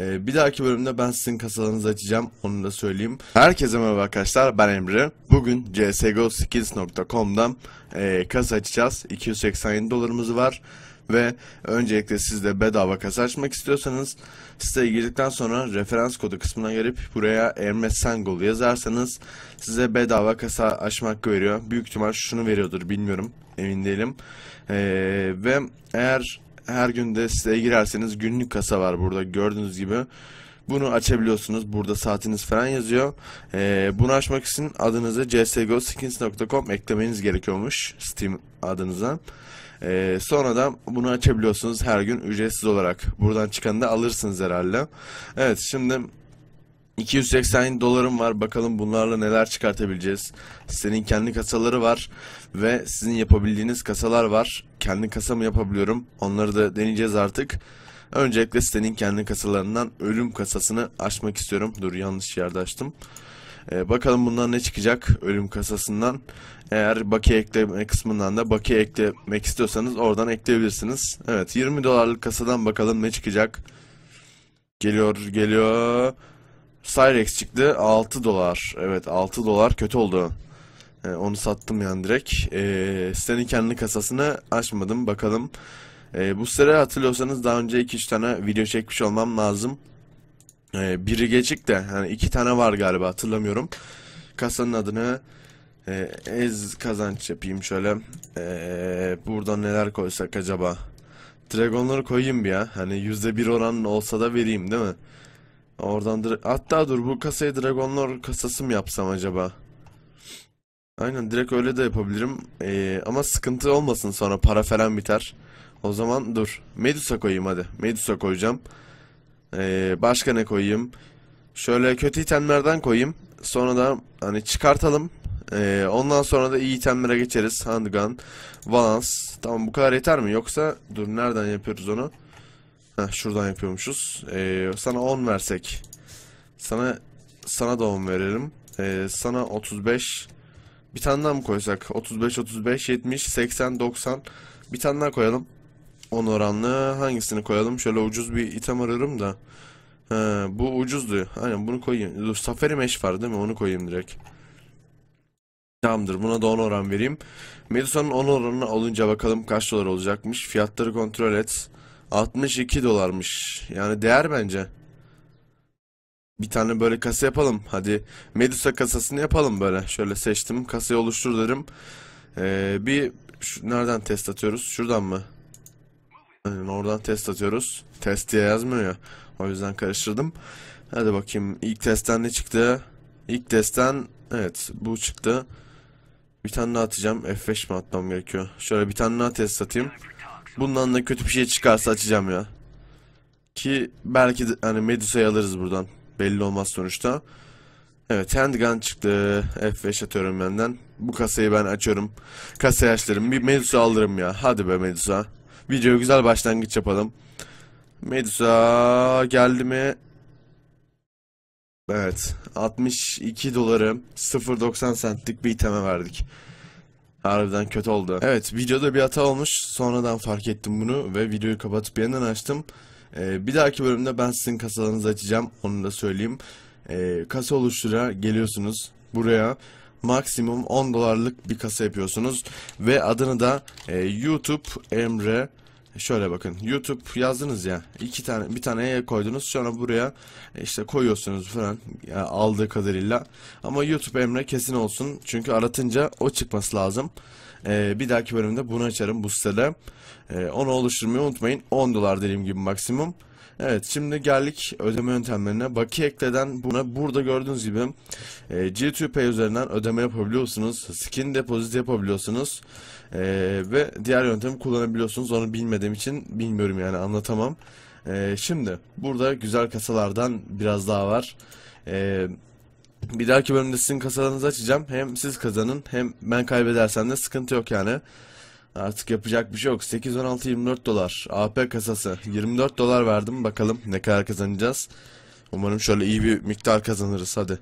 Ee, bir dahaki bölümde ben sizin kasalarınızı açacağım. Onu da söyleyeyim. Herkese merhaba arkadaşlar. Ben Emre. Bugün csgoskills.com'dan e, kasa açacağız. 287 dolarımız var. Ve öncelikle siz de bedava kasa açmak istiyorsanız siteye girdikten sonra referans kodu kısmına gelip buraya Emre Sengol yazarsanız size bedava kasa açmak veriyor. Büyük ihtimal şunu veriyordur bilmiyorum emin değilim. Ee, ve eğer her gün de size girerseniz günlük kasa var burada gördüğünüz gibi. Bunu açabiliyorsunuz. Burada saatiniz falan yazıyor. Ee, bunu açmak için adınızı csgoskins.com eklemeniz gerekiyormuş Steam adınıza. Ee, sonra da bunu açabiliyorsunuz her gün ücretsiz olarak. Buradan çıkanı da alırsınız herhalde. Evet şimdi 280 dolarım var. Bakalım bunlarla neler çıkartabileceğiz. Senin kendi kasaları var ve sizin yapabildiğiniz kasalar var. Kendi kasamı yapabiliyorum. Onları da deneyeceğiz artık. Öncelikle senin kendi kasalarından ölüm kasasını açmak istiyorum. Dur yanlış yerde açtım. Ee, bakalım bundan ne çıkacak ölüm kasasından. Eğer baki ekleme kısmından da baki eklemek istiyorsanız oradan ekleyebilirsiniz. Evet 20 dolarlık kasadan bakalım ne çıkacak. Geliyor geliyor. Cyrex çıktı. 6 dolar. Evet 6 dolar kötü oldu. Ee, onu sattım yani direkt. Ee, sitenin kendi kasasını açmadım. Bakalım. Ee, bu sene hatırlıyorsanız daha önce 2-3 tane video çekmiş olmam lazım. Ee, biri geçik de. Yani 2 tane var galiba hatırlamıyorum. Kasanın adını e, ez kazanç yapayım şöyle. Ee, buradan neler koysak acaba? Dragonları koyayım bir ya. Hani %1 oranın olsa da vereyim değil mi? Oradan hatta dur bu kasayı dragonlar kasası mı yapsam acaba? Aynen direkt öyle de yapabilirim. Ee, ama sıkıntı olmasın sonra para falan biter. O zaman dur. Medusa koyayım hadi. Medusa koyacağım. Ee, başka ne koyayım? Şöyle kötü itemlerden koyayım. Sonra da hani çıkartalım. Ee, ondan sonra da iyi itemlere geçeriz. Handgun, Valance. Tamam bu kadar yeter mi? Yoksa dur nereden yapıyoruz onu? Heh, şuradan yapıyormuşuz. Ee, sana 10 versek. Sana sana da 10 verelim. Ee, sana 35. Bir tane daha mı koysak? 35, 35, 70, 80, 90. Bir tane daha koyalım. 10 oranlı hangisini koyalım? Şöyle ucuz bir item ararım da. Ha, bu ucuzdu. Aynen bunu koyayım. Dur, Safari Mesh var değil mi? Onu koyayım direkt. Tamamdır. Buna da 10 oran vereyim. Medusa'nın 10 oranını alınca bakalım kaç dolar olacakmış. Fiyatları kontrol et. 62 dolarmış. Yani değer bence. Bir tane böyle kasa yapalım. Hadi Medusa kasasını yapalım böyle. Şöyle seçtim. Kasayı oluştur derim. Ee, bir şu, nereden test atıyoruz? Şuradan mı? Yani oradan test atıyoruz. Test diye yazmıyor ya. O yüzden karıştırdım. Hadi bakayım. ilk testten ne çıktı? İlk testten evet bu çıktı. Bir tane daha atacağım. F5 mi atmam gerekiyor? Şöyle bir tane daha test atayım. Bundan da kötü bir şey çıkarsa açacağım ya. Ki belki de, hani Medusa'yı alırız buradan. Belli olmaz sonuçta. Evet handgun çıktı. F5 atıyorum benden. Bu kasayı ben açıyorum. Kasayı açtırım Bir Medusa alırım ya. Hadi be Medusa. Video güzel başlangıç yapalım. Medusa geldi mi? Evet. 62 doları 0.90 centlik bir iteme verdik. Harbiden kötü oldu. Evet videoda bir hata olmuş. Sonradan fark ettim bunu ve videoyu kapatıp yeniden açtım. Ee, bir dahaki bölümde ben sizin kasalarınızı açacağım. Onu da söyleyeyim. Ee, kasa oluştura geliyorsunuz buraya. Maksimum 10 dolarlık bir kasa yapıyorsunuz. Ve adını da e, YouTube Emre Şöyle bakın YouTube yazdınız ya iki tane bir tane e koydunuz sonra buraya e, işte koyuyorsunuz falan yani aldığı kadarıyla ama YouTube emre kesin olsun çünkü aratınca o çıkması lazım. Ee, bir dahaki bölümde bunu açarım bu sitede. Ee, onu oluşturmayı unutmayın 10 dolar dediğim gibi maksimum. Evet şimdi geldik ödeme yöntemlerine. Bakiye ekleden buna burada gördüğünüz gibi e, G2Pay üzerinden ödeme yapabiliyorsunuz. Skin depozit yapabiliyorsunuz. E, ve diğer yöntemi kullanabiliyorsunuz. Onu bilmediğim için bilmiyorum yani anlatamam. E, şimdi burada güzel kasalardan biraz daha var. E, bir dahaki bölümde sizin kasalarınızı açacağım. Hem siz kazanın hem ben kaybedersen de sıkıntı yok yani. Artık yapacak bir şey yok. 8, 16, 24 dolar. AP kasası. 24 dolar verdim. Bakalım ne kadar kazanacağız. Umarım şöyle iyi bir miktar kazanırız. Hadi.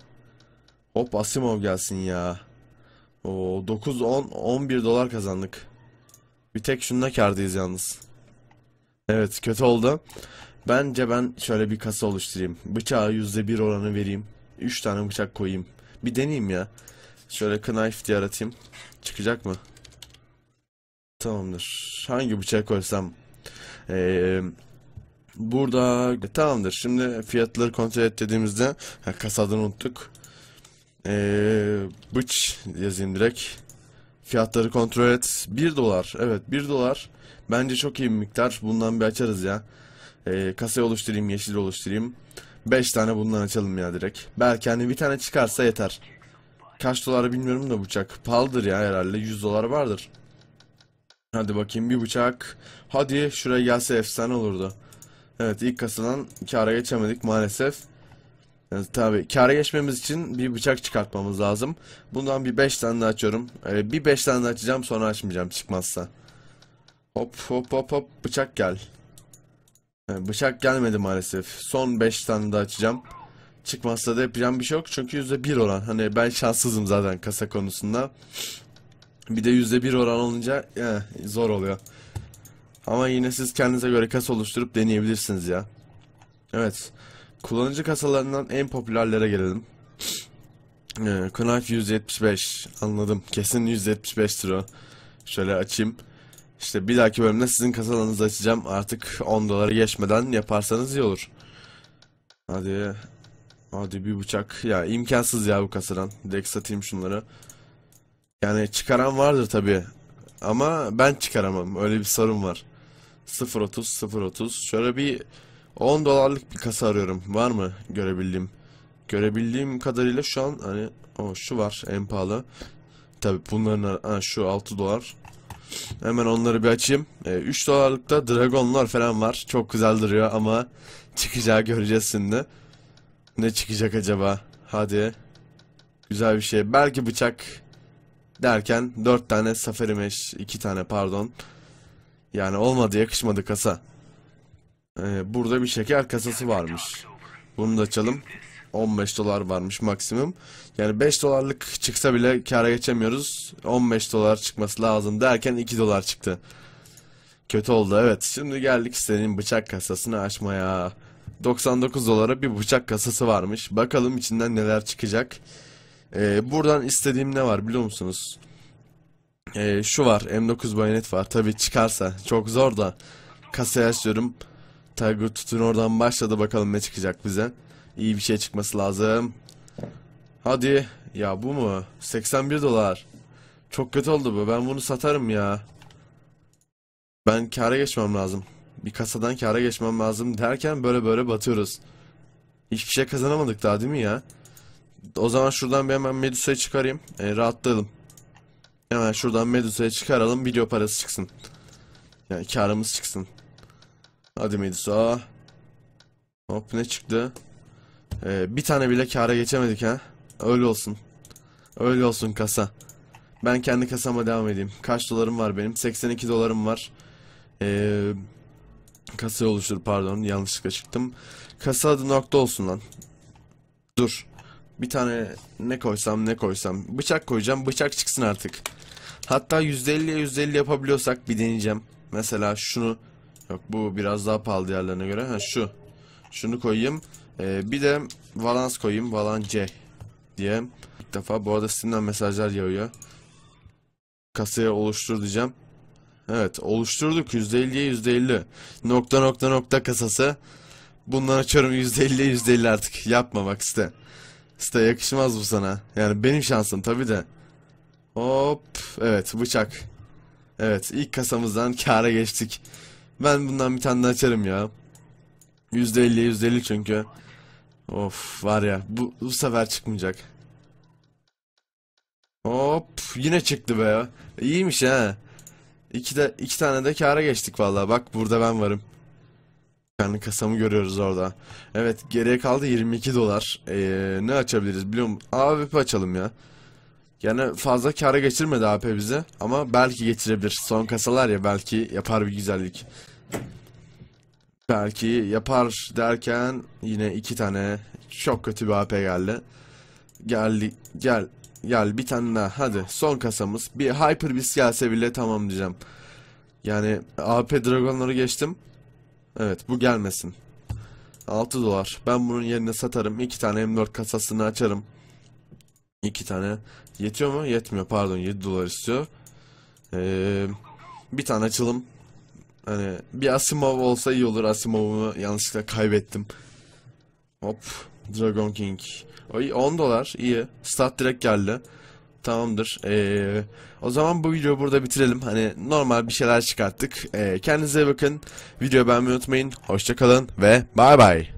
Hop Asimov gelsin ya. O 9 10 11 dolar kazandık. Bir tek şunda kardayız yalnız. Evet kötü oldu. Bence ben şöyle bir kasa oluşturayım. Bıçağa %1 oranı vereyim. 3 tane bıçak koyayım. Bir deneyeyim ya. Şöyle knife diye aratayım. Çıkacak mı? Tamamdır. Hangi bıçak koysam? Ee, burada tamamdır. Şimdi fiyatları kontrol et dediğimizde ha, kasadan unuttuk. Ee, bıç yazayım direkt. Fiyatları kontrol et. 1 dolar. Evet 1 dolar. Bence çok iyi bir miktar. Bundan bir açarız ya. Ee, kasayı oluşturayım. Yeşil oluşturayım. 5 tane bundan açalım ya direkt. Belki hani bir tane çıkarsa yeter. Kaç dolar bilmiyorum da bıçak. Paldır ya herhalde. 100 dolar vardır. Hadi bakayım bir bıçak. Hadi şuraya gelse efsane olurdu. Evet ilk kasadan kâra geçemedik maalesef. Yani e, tabii kâra geçmemiz için bir bıçak çıkartmamız lazım. Bundan bir 5 tane daha açıyorum. Ee, bir 5 tane daha açacağım sonra açmayacağım çıkmazsa. Hop hop hop hop bıçak gel. Yani e, bıçak gelmedi maalesef. Son 5 tane daha açacağım. Çıkmazsa da yapacağım bir şey yok. Çünkü %1 oran. Hani ben şanssızım zaten kasa konusunda. Bir de %1 oran olunca eh, zor oluyor. Ama yine siz kendinize göre kasa oluşturup deneyebilirsiniz ya. Evet. Kullanıcı kasalarından en popülerlere gelelim. Ee, Knife 175. Anladım. Kesin 175'tir o. Şöyle açayım. İşte bir dahaki bölümde sizin kasalarınızı açacağım. Artık 10 doları geçmeden yaparsanız iyi olur. Hadi. Hadi bir bıçak. Ya imkansız ya bu kasadan. Direkt satayım şunları. Yani çıkaran vardır tabi. Ama ben çıkaramam. Öyle bir sorun var. 0.30 0.30. Şöyle bir 10 dolarlık bir kasa arıyorum. Var mı görebildiğim? Görebildiğim kadarıyla şu an hani o şu var en pahalı. Tabi bunların ha, şu 6 dolar. Hemen onları bir açayım. E, 3 dolarlıkta dragonlar falan var. Çok güzel duruyor ama çıkacağı göreceğiz şimdi. Ne çıkacak acaba? Hadi. Güzel bir şey. Belki bıçak derken 4 tane saferimeş, 2 tane pardon. Yani olmadı yakışmadı kasa. Ee, burada bir şeker kasası varmış. Bunu da açalım. 15 dolar varmış maksimum. Yani 5 dolarlık çıksa bile kara geçemiyoruz. 15 dolar çıkması lazım derken 2 dolar çıktı. Kötü oldu evet. Şimdi geldik senin bıçak kasasını açmaya. 99 dolara bir bıçak kasası varmış. Bakalım içinden neler çıkacak. Ee, buradan istediğim ne var biliyor musunuz? Ee, şu var M9 bayonet var. Tabi çıkarsa çok zor da. Kasaya açıyorum. Tiger tutun oradan başladı bakalım ne çıkacak bize. İyi bir şey çıkması lazım. Hadi. Ya bu mu? 81 dolar. Çok kötü oldu bu. Ben bunu satarım ya. Ben kâra geçmem lazım. Bir kasadan kâra geçmem lazım derken böyle böyle batıyoruz. Hiçbir şey kazanamadık daha değil mi ya? O zaman şuradan bir hemen Medusa'yı çıkarayım. E, rahatlayalım. Hemen şuradan Medusa'yı çıkaralım. Video parası çıksın. Yani karımız çıksın. Hadi Medusa. Hop ne çıktı? Ee, bir tane bile kara geçemedik ha. Öyle olsun. Öyle olsun kasa. Ben kendi kasama devam edeyim. Kaç dolarım var benim? 82 dolarım var. Ee, kasa oluştur pardon. Yanlışlıkla çıktım. Kasa adı nokta olsun lan. Dur. Bir tane ne koysam ne koysam. Bıçak koyacağım. Bıçak çıksın artık. Hatta %50'ye %50 yapabiliyorsak bir deneyeceğim. Mesela şunu Yok bu biraz daha pahalı diğerlerine göre. Ha şu. Şunu koyayım. Ee, bir de Valans koyayım. Valan C diye. İlk defa bu arada Steam'den mesajlar yağıyor. Kasaya oluştur diyeceğim. Evet oluşturduk %50'ye %50. Nokta nokta nokta kasası. Bundan açıyorum %50'ye %50 artık. Yapma bak site. Site yakışmaz bu sana. Yani benim şansım tabi de. Hop evet bıçak. Evet ilk kasamızdan kara geçtik. Ben bundan bir tane daha açarım ya. yüzde elli yüzde elli çünkü. Of var ya bu, bu sefer çıkmayacak. Hop yine çıktı be. ya İyiymiş ha. İki, de, iki tane de kara geçtik vallahi Bak burada ben varım. Yani kasamı görüyoruz orada. Evet geriye kaldı 22 dolar. Ee, ne açabiliriz biliyor musun? AWP açalım ya. Yani fazla kara geçirmedi AP bize ama belki getirebilir Son kasalar ya belki yapar bir güzellik. Belki yapar derken yine iki tane çok kötü bir AP geldi. Geldi gel gel bir tane daha hadi son kasamız. Bir hyper bir gelse bile tamam diyeceğim. Yani AP dragonları geçtim. Evet bu gelmesin. 6 dolar. Ben bunun yerine satarım. 2 tane M4 kasasını açarım. İki tane yetiyor mu? Yetmiyor pardon 7 dolar istiyor. Ee, bir tane açalım. Hani bir Asimov olsa iyi olur. Asimov'u yanlışlıkla kaybettim. Hop. Dragon King. Oy, 10 dolar iyi. Start direkt geldi. Tamamdır. Ee, o zaman bu videoyu burada bitirelim. Hani normal bir şeyler çıkarttık. Ee, kendinize bakın. Videoyu beğenmeyi unutmayın. Hoşçakalın ve bay bay.